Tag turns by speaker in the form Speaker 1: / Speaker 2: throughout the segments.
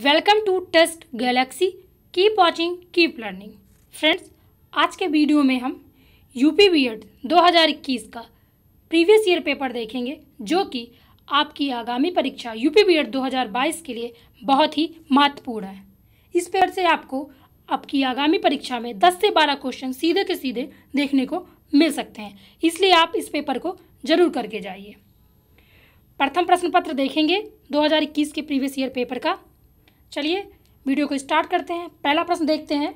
Speaker 1: welcome to test galaxy keep watching keep learning friends आज के video में हम यूपी बी एड दो का प्रीवियस ईयर पेपर देखेंगे जो कि आपकी आगामी परीक्षा यूपी बी एड 2022 के लिए बहुत ही महत्वपूर्ण है इस पेपर से आपको आपकी आगामी परीक्षा में 10 से 12 क्वेश्चन सीधे के सीधे देखने को मिल सकते हैं इसलिए आप इस पेपर को जरूर करके जाइए प्रथम प्रश्न पत्र देखेंगे 2021 के प्रीवियस ईयर पेपर का चलिए वीडियो को स्टार्ट करते हैं पहला प्रश्न देखते हैं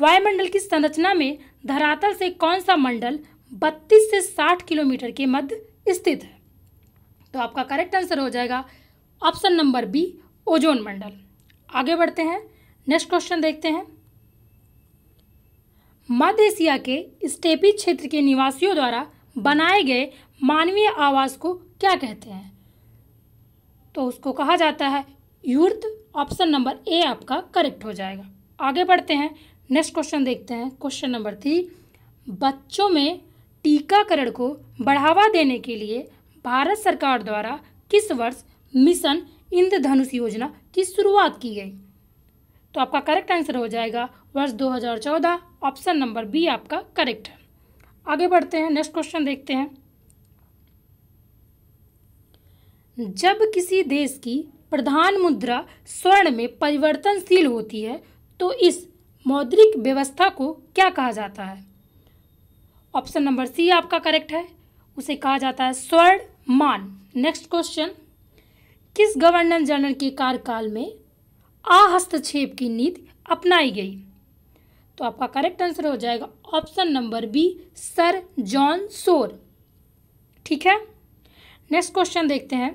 Speaker 1: वायुमंडल की संरचना में धरातल से कौन सा मंडल 32 से 60 किलोमीटर के मध्य स्थित है तो आपका करेक्ट आंसर हो जाएगा ऑप्शन नंबर बी ओजोन मंडल आगे बढ़ते हैं नेक्स्ट क्वेश्चन देखते हैं मध्य एशिया के स्टेपी क्षेत्र के निवासियों द्वारा बनाए गए मानवीय आवास को क्या कहते हैं तो उसको कहा जाता है युद्ध ऑप्शन नंबर ए आपका करेक्ट हो जाएगा आगे बढ़ते हैं नेक्स्ट क्वेश्चन देखते हैं क्वेश्चन नंबर थ्री बच्चों में टीकाकरण को बढ़ावा देने के लिए भारत सरकार द्वारा किस वर्ष मिशन इंद्रधनुष योजना की शुरुआत की गई तो आपका करेक्ट आंसर हो जाएगा वर्ष 2014 ऑप्शन नंबर बी आपका करेक्ट है आगे बढ़ते हैं नेक्स्ट क्वेश्चन देखते हैं जब किसी देश की प्रधान मुद्रा स्वर्ण में परिवर्तनशील होती है तो इस मौद्रिक व्यवस्था को क्या कहा जाता है ऑप्शन नंबर सी आपका करेक्ट है उसे कहा जाता है स्वर्ण मान नेक्स्ट क्वेश्चन किस गवर्नर जनरल के कार्यकाल में आ हस्तक्षेप की नीति अपनाई गई तो आपका करेक्ट आंसर हो जाएगा option number B sir John Shore ठीक है नेक्स्ट क्वेश्चन देखते हैं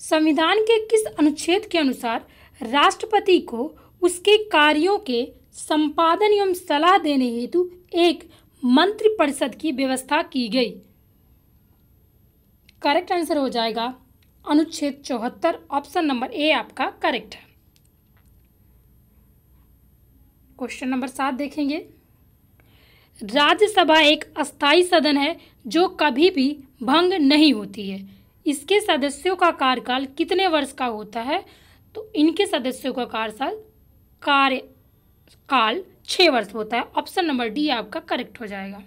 Speaker 1: संविधान के किस अनुच्छेद के अनुसार राष्ट्रपति को उसके कार्यों के संपादन एवं सलाह देने हेतु एक मंत्रिपरिषद की व्यवस्था की गई करेक्ट आंसर हो जाएगा अनुच्छेद चौहत्तर ऑप्शन नंबर ए आपका करेक्ट है क्वेश्चन नंबर सात देखेंगे राज्यसभा एक अस्थाई सदन है जो कभी भी भंग नहीं होती है इसके सदस्यों का कार्यकाल कितने वर्ष का होता है तो इनके सदस्यों का कार्यकाल कार्यकाल छ छः वर्ष होता है ऑप्शन नंबर डी आपका करेक्ट हो जाएगा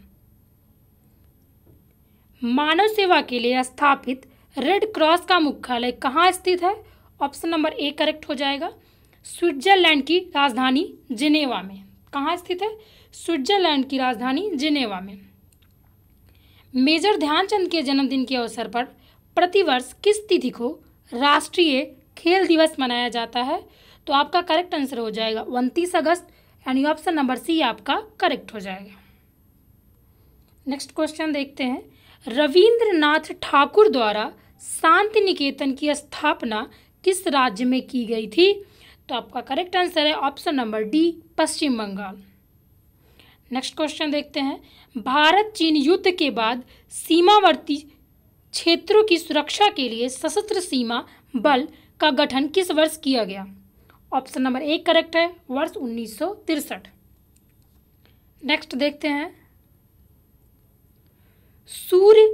Speaker 1: मानव सेवा के लिए स्थापित रेड क्रॉस का मुख्यालय कहाँ स्थित है ऑप्शन नंबर ए करेक्ट हो जाएगा स्विट्जरलैंड की राजधानी जिनेवा में कहाँ स्थित है स्विट्जरलैंड की राजधानी जिनेवा में मेजर ध्यानचंद के जन्मदिन के अवसर पर प्रतिवर्ष किस तिथि को राष्ट्रीय खेल दिवस मनाया जाता है तो आपका करेक्ट आंसर हो जाएगा उनतीस अगस्त एंड ये ऑप्शन नंबर सी आपका करेक्ट हो जाएगा नेक्स्ट क्वेश्चन देखते हैं रविंद्रनाथ ठाकुर द्वारा शांति निकेतन की स्थापना किस राज्य में की गई थी तो आपका करेक्ट आंसर है option number D Paschim Bengal next question देखते हैं भारत चीन युद्ध के बाद सीमावर्ती क्षेत्रों की सुरक्षा के लिए सशस्त्र सीमा बल का गठन किस वर्ष किया गया ऑप्शन नंबर एक करेक्ट है वर्ष उन्नीस नेक्स्ट देखते हैं सूर्य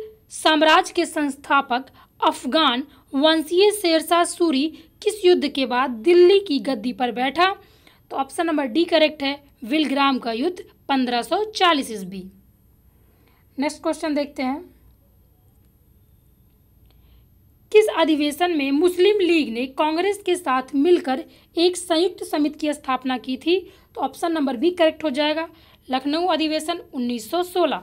Speaker 1: साम्राज्य के संस्थापक अफगान वंशीय शेरशाह सूरी किस युद्ध के बाद दिल्ली की गद्दी पर बैठा तो ऑप्शन नंबर डी करेक्ट है विलग्राम का युद्ध 1540 ईस्वी नेक्स्ट क्वेश्चन देखते हैं किस अधिवेशन में मुस्लिम लीग ने कांग्रेस के साथ मिलकर एक संयुक्त समिति की स्थापना की थी तो ऑप्शन नंबर भी करेक्ट हो जाएगा लखनऊ अधिवेशन 1916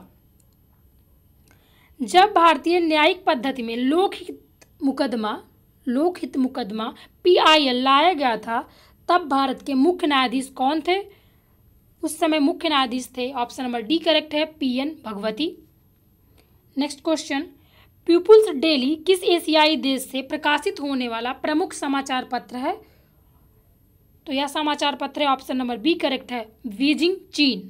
Speaker 1: जब भारतीय न्यायिक पद्धति में लोकहित मुकदमा लोकहित मुकदमा पीआईएल लाया गया था तब भारत के मुख्य न्यायाधीश कौन थे उस समय मुख्य न्यायाधीश थे ऑप्शन नंबर डी करेक्ट है P N Bhagwati next question People's Daily किस एशियाई देश से प्रकाशित होने वाला प्रमुख समाचार पत्र है तो यह समाचार पत्र है ऑप्शन नंबर बी करेक्ट है बीजिंग चीन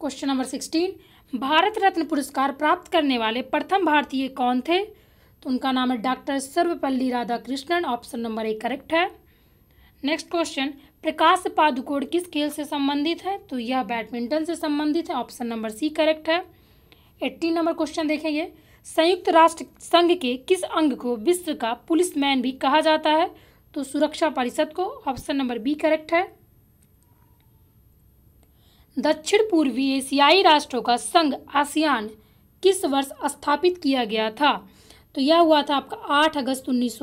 Speaker 1: question number sixteen Bharat Ratna पुरस्कार प्राप्त करने वाले प्रथम भारतीय कौन थे तो उनका नाम है doctor Sarvepalli Radhakrishnan option number A correct है नेक्स्ट क्वेश्चन प्रकाश पादुकोण किस खेल से संबंधित है तो यह बैडमिंटन से संबंधित है ऑप्शन नंबर सी करेक्ट है एट्टीन नंबर क्वेश्चन देखेंगे संयुक्त राष्ट्र संघ के किस अंग को विश्व का पुलिसमैन भी कहा जाता है तो सुरक्षा परिषद को ऑप्शन नंबर बी करेक्ट है दक्षिण पूर्वी एशियाई राष्ट्रों का संघ आसियान किस वर्ष स्थापित किया गया था तो यह हुआ था आपका आठ अगस्त उन्नीस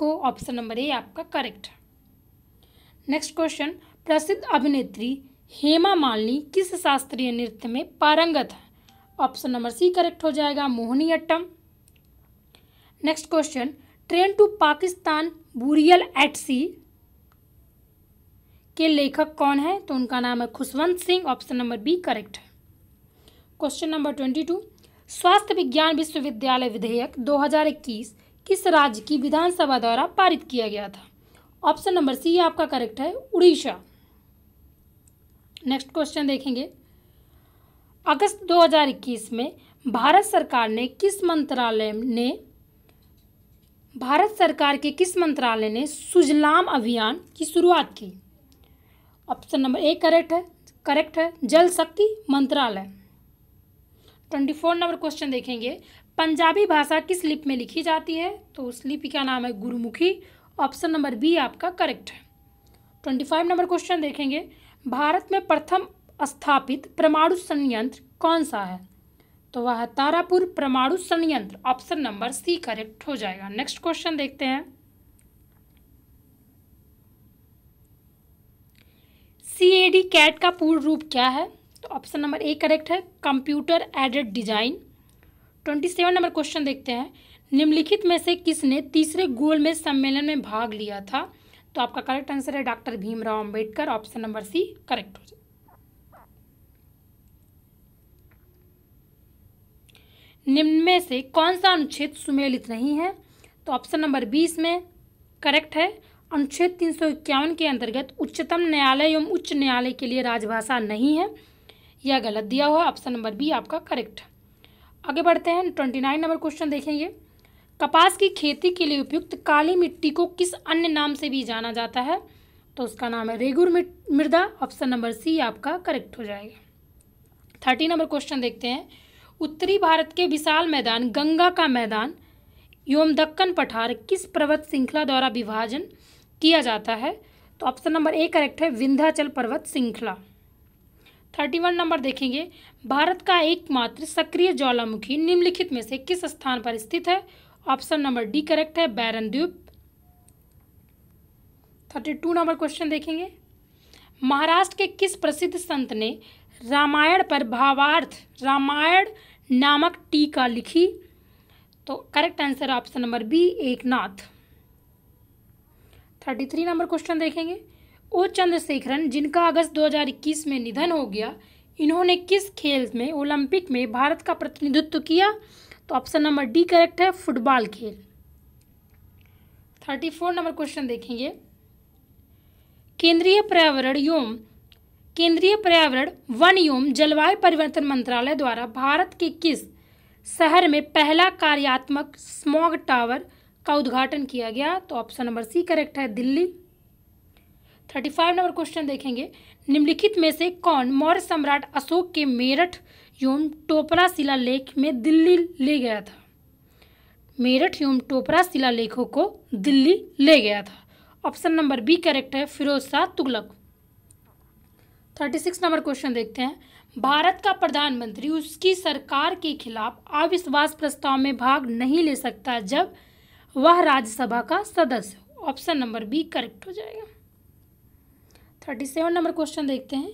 Speaker 1: को ऑप्शन नंबर ए आपका करेक्ट है नेक्स्ट क्वेश्चन प्रसिद्ध अभिनेत्री हेमा मालिनी किस शास्त्रीय नृत्य में पारंगत है ऑप्शन नंबर सी करेक्ट हो जाएगा Mohiniyattam next question train to Pakistan burial at sea के लेखक कौन है तो उनका नाम है Khushwant Singh option number B correct है क्वेश्चन नंबर ट्वेंटी टू स्वास्थ्य विज्ञान विश्वविद्यालय विधेयक 2021 किस राज्य की विधानसभा द्वारा पारित किया गया था ऑप्शन नंबर सी आपका करेक्ट है उड़ीसा नेक्स्ट क्वेश्चन देखेंगे अगस्त 2021 में भारत सरकार ने किस मंत्रालय ने भारत सरकार के किस मंत्रालय ने सुजलाम अभियान की शुरुआत की ऑप्शन नंबर ए करेक्ट है करेक्ट है जल शक्ति मंत्रालय ट्वेंटी फोर नंबर क्वेश्चन देखेंगे पंजाबी भाषा किस लिपि में लिखी जाती है तो उस लिपि का नाम है गुरुमुखी ऑप्शन नंबर बी आपका करेक्ट है ट्वेंटी फाइव नंबर क्वेश्चन देखेंगे भारत में प्रथम स्थापित परमाणु संयंत्र कौन सा है तो वह तारापुर परमाणु संयंत्र ऑप्शन नंबर सी करेक्ट हो जाएगा नेक्स्ट क्वेश्चन देखते हैं सी ए डी कैट का पूर्ण रूप क्या है तो ऑप्शन नंबर ए करेक्ट है computer aided design twenty seven number question देखते हैं निम्नलिखित में से किसने तीसरे गोल में सम्मेलन में भाग लिया था तो आपका करेक्ट आंसर है doctor Bhimrao Ambedkar option number C correct हो जाए निम्न में से कौन सा अनुच्छेद सुमेलित नहीं है तो ऑप्शन नंबर बीस में करेक्ट है अनुच्छेद तीन सौ इक्यावन के अंतर्गत उच्चतम न्यायालय एवं उच्च न्यायालय के लिए राजभाषा नहीं है यह गलत दिया हुआ ऑप्शन नंबर बी आपका करेक्ट आगे बढ़ते हैं ट्वेंटी नाइन नंबर क्वेश्चन देखेंगे कपास की खेती के लिए उपयुक्त काली मिट्टी को किस अन्य नाम से भी जाना जाता है तो उसका नाम है रेगुर मृदा ऑप्शन नंबर सी आपका करेक्ट हो जाएगा थर्टी नंबर क्वेश्चन देखते हैं उत्तरी भारत के विशाल मैदान गंगा का मैदान एवं दक्कन पठार किस पर्वत श्रृंखला द्वारा विभाजन किया जाता है तो ऑप्शन नंबर ए करेक्ट है विंध्याचल पर्वत श्रृंखला थर्टी वन नंबर देखेंगे भारत का एकमात्र सक्रिय ज्वालामुखी निम्नलिखित में से किस स्थान पर स्थित है ऑप्शन नंबर डी करेक्ट है बैरन द्वीप थर्टी टू नंबर क्वेश्चन देखेंगे महाराष्ट्र के किस प्रसिद्ध संत ने रामायण पर भावार्थ रामायण नामक टीका लिखी तो correct answer option number B Eknath thirty three number question देखेंगे ओ चंद्रशेखरन जिनका अगस्त 2021 में निधन हो गया इन्होंने किस खेल में ओलंपिक में भारत का प्रतिनिधित्व किया तो ऑप्शन नंबर डी करेक्ट है फुटबॉल खेल थर्टी फोर नंबर क्वेश्चन देखेंगे केंद्रीय पर्यावरण एवं केंद्रीय पर्यावरण वन एवं जलवायु परिवर्तन मंत्रालय द्वारा भारत के किस शहर में पहला कार्यात्मक स्मॉग टावर का उद्घाटन किया गया तो ऑप्शन नंबर सी करेक्ट है Delhi thirty five number question देखेंगे निम्नलिखित में से कौन मौर्य सम्राट अशोक के मेरठ एवं टोपरा शिला लेख में दिल्ली ले गया था मेरठ एवं टोपरा शिला लेखों को दिल्ली ले गया था ऑप्शन नंबर बी करेक्ट है Firoz Shah Tughlaq thirty six number question देखते हैं भारत का प्रधानमंत्री उसकी सरकार के खिलाफ अविश्वास प्रस्ताव में भाग नहीं ले सकता जब वह राज्यसभा का सदस्य हो ऑप्शन नंबर बी करेक्ट हो जाएगा थर्टी सेवन नंबर क्वेश्चन देखते हैं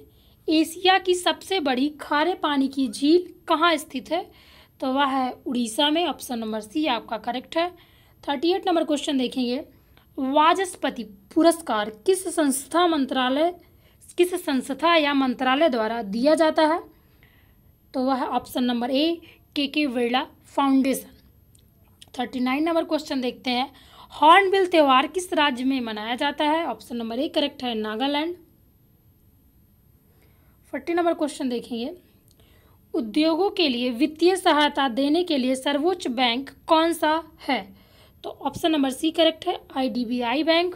Speaker 1: एशिया की सबसे बड़ी खारे पानी की झील कहाँ स्थित है तो वह है उड़ीसा में ऑप्शन नंबर सी आपका करेक्ट है थर्टी एट नंबर क्वेश्चन देखेंगे वाचस्पति पुरस्कार किस संस्था मंत्रालय किस संस्था या मंत्रालय द्वारा दिया जाता है तो वह option number A K K Birla foundation thirty nine number question देखते हैं हॉर्नबिल त्यौहार किस राज्य में मनाया जाता है ऑप्शन नंबर ए करेक्ट है नागालैंड फोर्टी नंबर क्वेश्चन देखेंगे उद्योगों के लिए वित्तीय सहायता देने के लिए सर्वोच्च बैंक कौन सा है तो ऑप्शन नंबर सी करेक्ट है IDBI bank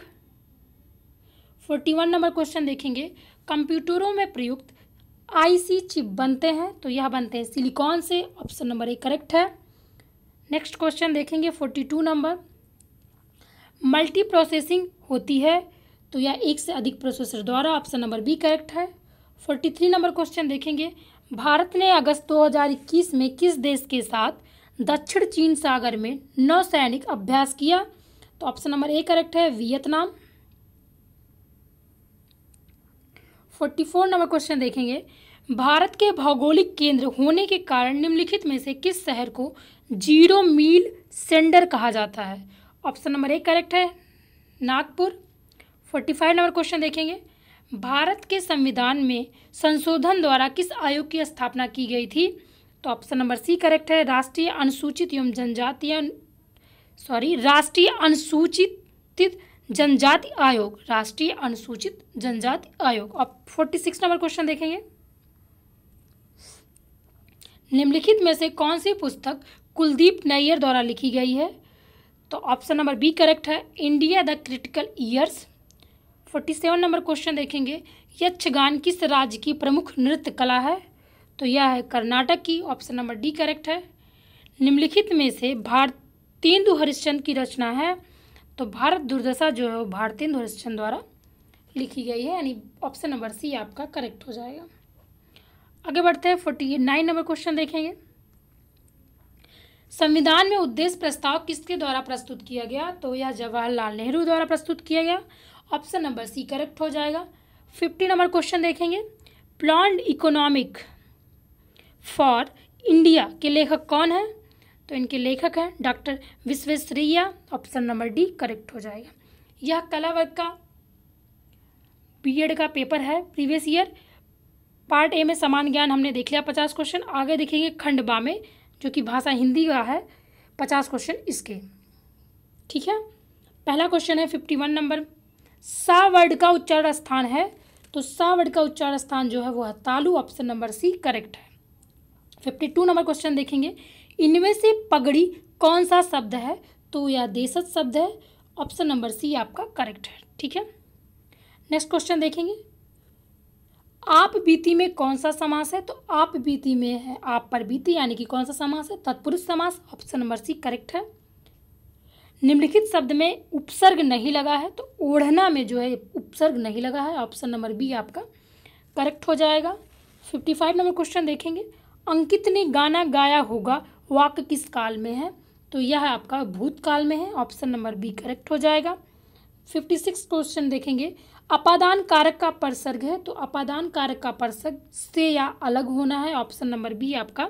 Speaker 1: forty one number question देखेंगे कंप्यूटरों में प्रयुक्त आईसी चिप बनते हैं तो यह बनते हैं सिलिकॉन से ऑप्शन नंबर ए करेक्ट है नेक्स्ट क्वेश्चन देखेंगे forty two number multi processing होती है तो यह एक से अधिक प्रोसेसर द्वारा ऑप्शन नंबर बी करेक्ट है फोर्टी थ्री नंबर क्वेश्चन देखेंगे भारत ने अगस्त इक्कीस में किस देश के साथ दक्षिण चीन सागर में नौसैनिक अभ्यास किया तो ऑप्शन नंबर ए करेक्ट है Vietnam forty four number question देखेंगे भारत के भौगोलिक केंद्र होने के कारण निम्नलिखित में से किस शहर को जीरो मील सेंडर कहा जाता है ऑप्शन नंबर एक करेक्ट है Nagpur forty five number question देखेंगे भारत के संविधान में संशोधन द्वारा किस आयोग की स्थापना की गई थी तो ऑप्शन नंबर सी करेक्ट है राष्ट्रीय अनुसूचित एवं जनजातीय सॉरी राष्ट्रीय अनुसूचित जनजाति आयोग राष्ट्रीय अनुसूचित जनजाति आयोग अब फोर्टी सिक्स नंबर क्वेश्चन देखेंगे निम्नलिखित में से कौन सी पुस्तक कुलदीप नैयर द्वारा लिखी गई है तो ऑप्शन नंबर बी करेक्ट है India the critical years forty seven number question देखेंगे यक्षगान किस राज्य की प्रमुख नृत्य कला है तो यह है कर्नाटक की ऑप्शन नंबर डी करेक्ट है निम्नलिखित में से भारतेंदु हरिश्चंद्र की रचना है तो भारत दुर्दशा जो है वो भारतीय दूरदर्शन द्वारा लिखी गई है यानी ऑप्शन नंबर सी आपका करेक्ट हो जाएगा आगे बढ़ते हैं फोर्टी नाइन नंबर क्वेश्चन देखेंगे संविधान में उद्देश्य प्रस्ताव किसके द्वारा प्रस्तुत किया गया तो यह जवाहरलाल नेहरू द्वारा प्रस्तुत किया गया ऑप्शन नंबर सी करेक्ट हो जाएगा फिफ्टी नंबर क्वेश्चन देखेंगे प्लान इकोनॉमिक फॉर इंडिया के लेखक कौन है तो इनके लेखक हैं doctor Visvesvaraya option number D correct हो जाएगा यह कला वर्ग का बी का पेपर है प्रीवियस ईयर पार्ट ए में समान ज्ञान हमने देख लिया पचास क्वेश्चन आगे देखेंगे खंड बा में जो कि भाषा हिंदी का है पचास क्वेश्चन इसके ठीक है पहला क्वेश्चन है फिफ्टी वन नंबर सा वर्ड का उच्चारण स्थान है तो सा वर्ड का उच्चारण स्थान जो है वो है तालु ऑप्शन नंबर सी करेक्ट है फिफ्टी टू नंबर क्वेश्चन देखेंगे इनमें से पगड़ी कौन सा शब्द है तो यह देशज शब्द है ऑप्शन नंबर सी आपका करेक्ट है ठीक है नेक्स्ट क्वेश्चन देखेंगे आप बीती में कौन सा समास है तो आप बीती में है आप पर बीती यानी कि कौन सा समास है तत्पुरुष समास ऑप्शन नंबर सी करेक्ट है निम्नलिखित शब्द में उपसर्ग नहीं लगा है तो ओढ़ना में जो है उपसर्ग नहीं लगा है ऑप्शन नंबर बी आपका करेक्ट हो जाएगा फिफ्टी फाइव नंबर क्वेश्चन देखेंगे अंकित ने गाना गाया होगा वाक किस काल में है तो यह आपका भूतकाल में है ऑप्शन नंबर बी करेक्ट हो जाएगा फिफ्टी सिक्स क्वेश्चन देखेंगे अपादान कारक का परसर्ग है तो अपादान कारक का परसर्ग से या अलग होना है ऑप्शन नंबर बी आपका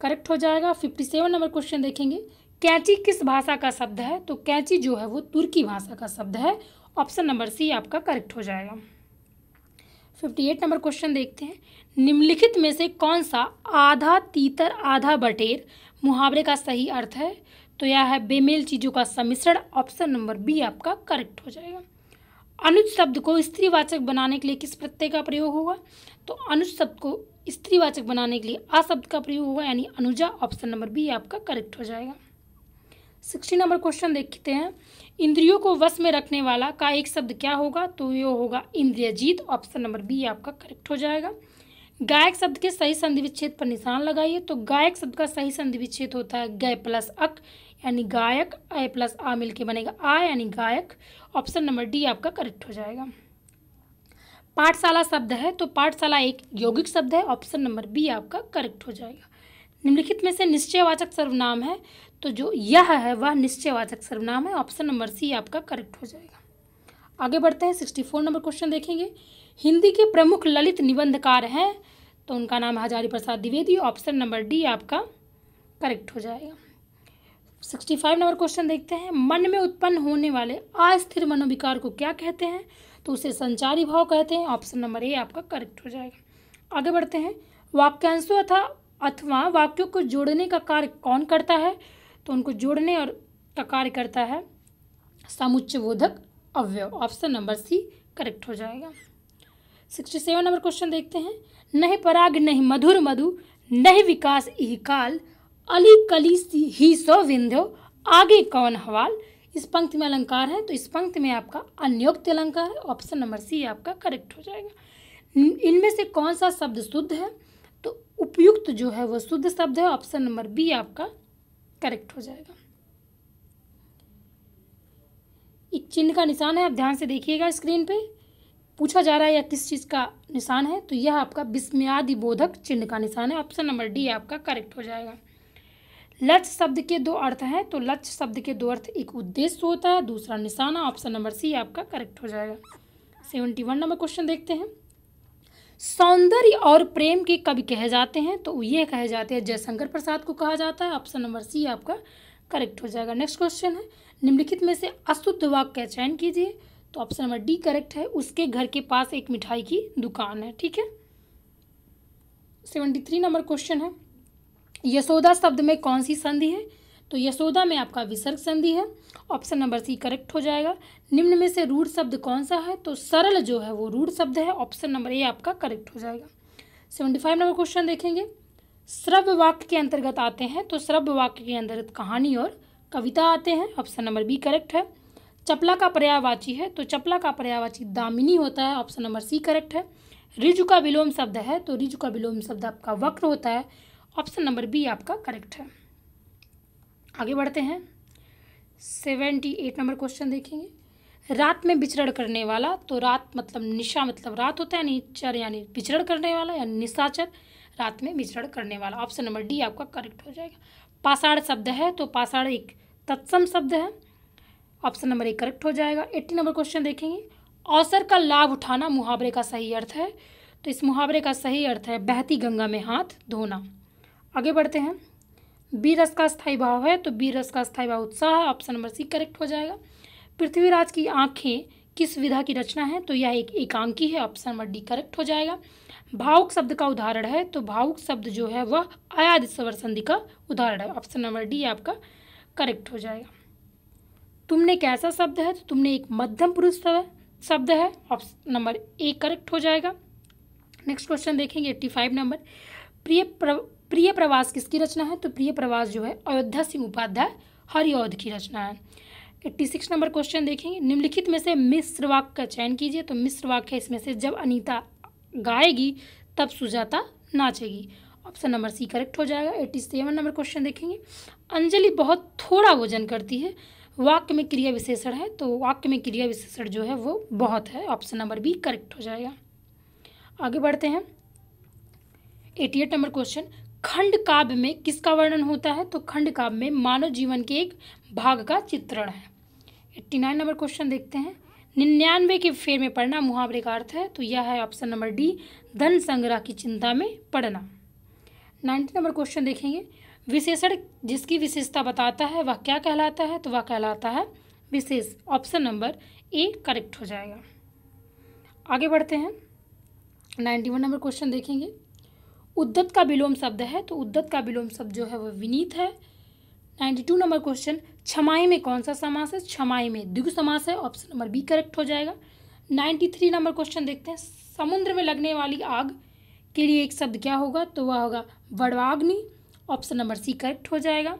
Speaker 1: करेक्ट हो जाएगा फिफ्टी सेवन नंबर क्वेश्चन देखेंगे कैंची किस भाषा का शब्द है तो कैंची जो है वो तुर्की भाषा का शब्द है ऑप्शन नंबर सी आपका करेक्ट हो जाएगा फिफ्टी एट नंबर क्वेश्चन देखते हैं निम्नलिखित में से कौन सा आधा तीतर आधा बटेर मुहावरे का सही अर्थ है तो यह है बेमेल चीज़ों का सम्मिश्रण ऑप्शन नंबर बी आपका करेक्ट हो जाएगा अनुज शब्द को स्त्रीवाचक बनाने के लिए किस प्रत्यय का प्रयोग होगा तो अनुज शब्द को स्त्रीवाचक बनाने के लिए आ शब्द का प्रयोग होगा यानी अनुजा ऑप्शन नंबर बी आपका करेक्ट हो जाएगा सिक्सटी नंबर क्वेश्चन देखते हैं इंद्रियों को वश में रखने वाला का एक शब्द क्या होगा तो ये होगा इंद्रियजीत ऑप्शन नंबर बी आपका करेक्ट हो जाएगा गायक शब्द के सही संधि विच्छेद पर निशान लगाइए तो गायक शब्द का सही संधि विच्छेद होता है गय प्लस अक यानी गायक अय प्लस आ मिल के बनेगा आ यानी गायक ऑप्शन नंबर डी आपका करेक्ट हो जाएगा पाठशाला शब्द है तो पाठशाला एक यौगिक शब्द है ऑप्शन नंबर बी आपका करेक्ट हो जाएगा निम्नलिखित में से निश्चयवाचक सर्वनाम है तो जो यह है वह निश्चयवाचक सर्वनाम है ऑप्शन नंबर सी आपका करेक्ट हो जाएगा आगे बढ़ते हैं सिक्सटी फोर नंबर क्वेश्चन देखेंगे हिंदी के प्रमुख ललित निबंधकार हैं तो उनका नाम Hazari Prasad Dwivedi option number D आपका करेक्ट हो जाएगा सिक्सटी फाइव नंबर क्वेश्चन देखते हैं मन में उत्पन्न होने वाले अस्थिर मनोविकार को क्या कहते हैं तो उसे संचारी भाव कहते हैं ऑप्शन नंबर ए आपका करेक्ट हो जाएगा आगे बढ़ते हैं वाक्यांशों अथा अथवा वाक्यों को जोड़ने का कार्य कौन करता है तो उनको जोड़ने और का कार्य करता है समुच्च बोधक अवयव ऑप्शन नंबर सी करेक्ट हो जाएगा सिक्सटी सेवन नंबर क्वेश्चन देखते हैं नहीं पराग नहीं मधुर मधु नहीं विकास इह काल अली कली सी ही सो विंध्यो आगे कौन हवाल इस पंक्ति में अलंकार है तो इस पंक्ति में आपका अन्योक्त अलंकार है ऑप्शन नंबर सी आपका करेक्ट हो जाएगा इनमें से कौन सा शब्द शुद्ध है उपयुक्त जो है वो शुद्ध शब्द है ऑप्शन नंबर बी आपका करेक्ट हो जाएगा एक चिन्ह का निशान है आप ध्यान से देखिएगा स्क्रीन पे पूछा जा रहा है या किस चीज़ का निशान है तो यह आपका विस्मयादि बोधक चिन्ह का निशान है ऑप्शन नंबर डी आपका करेक्ट हो जाएगा लक्ष्य शब्द के दो अर्थ हैं तो लक्ष्य शब्द के दो अर्थ एक उद्देश्य होता है दूसरा निशाना ऑप्शन नंबर सी आपका करेक्ट हो जाएगा सेवेंटी वन नंबर क्वेश्चन देखते हैं सौंदर्य और प्रेम के कवि कहे जाते हैं तो ये कहे जाते हैं जयशंकर प्रसाद को कहा जाता है ऑप्शन नंबर सी आपका करेक्ट हो जाएगा नेक्स्ट क्वेश्चन है निम्नलिखित में से अशुद्ध वाक्य का चयन कीजिए तो ऑप्शन नंबर डी करेक्ट है उसके घर के पास एक मिठाई की दुकान है ठीक है सेवेंटी थ्री नंबर क्वेश्चन है यशोदा शब्द में कौन सी संधि है तो यशोदा में आपका विसर्ग संधि है ऑप्शन नंबर सी करेक्ट हो जाएगा निम्न में से रूढ़ शब्द कौन सा है तो सरल जो है वो रूढ़ शब्द है ऑप्शन नंबर ए आपका करेक्ट हो जाएगा सेवेंटी फाइव नंबर क्वेश्चन देखेंगे श्रव्य वाक्य के अंतर्गत आते हैं तो श्रव्य वाक्य के अंतर्गत कहानी और कविता आते हैं ऑप्शन नंबर बी करेक्ट है चपला का पर्यावाची है तो चपला का पर्यावाची दामिनी होता है ऑप्शन नंबर सी करेक्ट है रिजु का विलोम शब्द है तो रिजु का विलोम शब्द आपका वक्र होता है ऑप्शन नंबर बी आपका करेक्ट है आगे बढ़ते हैं सेवेंटी एट नंबर क्वेश्चन देखेंगे रात में विचरण करने वाला तो रात मतलब निशा मतलब रात होता है निचर यानी विचरण करने वाला या निशाचर रात में विचरण करने वाला ऑप्शन नंबर डी आपका करेक्ट हो जाएगा पाषाण शब्द है तो पाषाण एक तत्सम शब्द है ऑप्शन नंबर ए करेक्ट हो जाएगा एट्टी नंबर क्वेश्चन देखेंगे अवसर का लाभ उठाना मुहावरे का सही अर्थ है तो इस मुहावरे का सही अर्थ है बहती गंगा में हाथ धोना आगे बढ़ते हैं बी रस का स्थायी भाव है तो बी रस का स्थायी भाव उत्साह ऑप्शन नंबर सी करेक्ट हो जाएगा पृथ्वीराज की आंखें किस विधा की रचना है तो यह एक एकांकी है ऑप्शन नंबर डी करेक्ट हो जाएगा भावुक शब्द का उदाहरण है तो भावुक शब्द जो है वह आयाद स्वर संधि का उदाहरण है ऑप्शन नंबर डी आपका करेक्ट हो जाएगा तुमने कैसा शब्द है तो तुमने एक मध्यम पुरुष शब्द है ऑप्शन नंबर ए करेक्ट हो जाएगा नेक्स्ट क्वेश्चन देखेंगे एट्टी फाइव नंबर प्रिय प्र... प्रिय प्रवास किसकी रचना है तो प्रिय प्रवास जो है अयोध्या सिंह उपाध्याय हरिऔध की रचना है एट्टी सिक्स नंबर क्वेश्चन देखेंगे निम्नलिखित में से मिश्र वाक्य का चयन कीजिए तो मिश्र वाक्य इसमें से जब अनीता गाएगी तब सुजाता नाचेगी ऑप्शन नंबर सी करेक्ट हो जाएगा एट्टी सेवन नंबर क्वेश्चन देखेंगे अंजलि बहुत थोड़ा वजन करती है वाक्य में क्रिया विशेषण है तो वाक्य में क्रिया विशेषण जो है वो बहुत है ऑप्शन नंबर बी करेक्ट हो जाएगा आगे बढ़ते हैं एटी एट नंबर क्वेश्चन खंड काव्य में किसका वर्णन होता है तो खंड काव्य में मानव जीवन के एक भाग का चित्रण है एट्टी नाइन नंबर क्वेश्चन देखते हैं निन्यानवे के फेर में पढ़ना मुहावरे का अर्थ है तो यह है ऑप्शन नंबर डी धन संग्रह की चिंता में पढ़ना नाइन्टी नंबर क्वेश्चन देखेंगे विशेषण जिसकी विशेषता बताता है वह क्या कहलाता है तो वह कहलाता है विशेष ऑप्शन नंबर ए करेक्ट हो जाएगा आगे बढ़ते हैं नाइन्टी वन नंबर क्वेश्चन देखेंगे उद्दत का विलोम शब्द है तो उद्दत का विलोम शब्द जो है वह विनीत है नाइन्टी टू नंबर क्वेश्चन क्षमाई में कौन सा समास है क्षमाई में दिग्व समास है ऑप्शन नंबर बी करेक्ट हो जाएगा नाइन्टी थ्री नंबर क्वेश्चन देखते हैं समुद्र में लगने वाली आग के लिए एक शब्द क्या होगा तो वह होगा वड़वाग्नि ऑप्शन नंबर सी करेक्ट हो जाएगा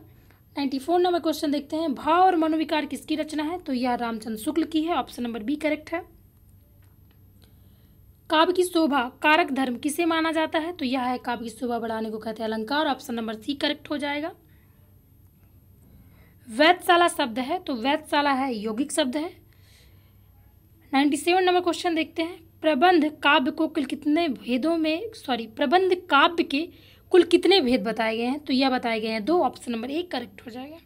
Speaker 1: नाइन्टी फोर नंबर क्वेश्चन देखते हैं भाव और मनोविकार किसकी रचना है तो यह रामचंद्र शुक्ल की है ऑप्शन नंबर बी करेक्ट है काव्य की शोभा कारक धर्म किसे माना जाता है तो यह है काव्य की शोभा बढ़ाने को कहते हैं अलंकार ऑप्शन नंबर सी करेक्ट हो जाएगा वैधशाला शब्द है तो वैधशाला है यौगिक शब्द है नाइन्टी सेवन नंबर क्वेश्चन देखते हैं प्रबंध काव्य को कुल कितने भेदों में सॉरी प्रबंध काव्य के कुल कितने भेद बताए गए हैं तो यह बताए गए हैं दो ऑप्शन नंबर एक करेक्ट हो जाएगा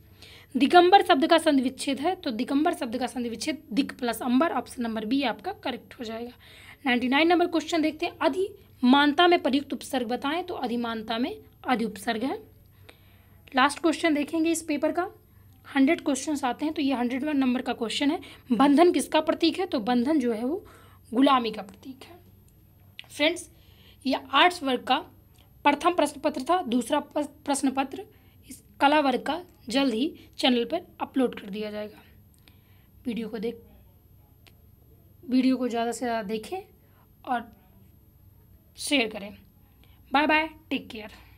Speaker 1: दिगंबर शब्द का संधि विच्छेद है तो दिगंबर शब्द का संधि विच्छेद दिग प्लस अंबर ऑप्शन नंबर बी आपका करेक्ट हो जाएगा नाइन्टी नाइन नंबर क्वेश्चन देखते हैं अधिमानता में प्रयुक्त उपसर्ग बताएं तो अधिमानता में अधि उपसर्ग है लास्ट क्वेश्चन देखेंगे इस पेपर का हंड्रेड क्वेश्चन आते हैं तो ये हंड्रेड वन नंबर का क्वेश्चन है बंधन किसका प्रतीक है तो बंधन जो है वो गुलामी का प्रतीक है फ्रेंड्स ये आर्ट्स वर्ग का प्रथम प्रश्न पत्र था दूसरा प्रश्न पत्र इस कला वर्ग का जल्द ही चैनल पर अपलोड कर दिया जाएगा वीडियो को देख वीडियो को ज़्यादा से ज़्यादा देखें और शेयर करें बाय बाय टेक केयर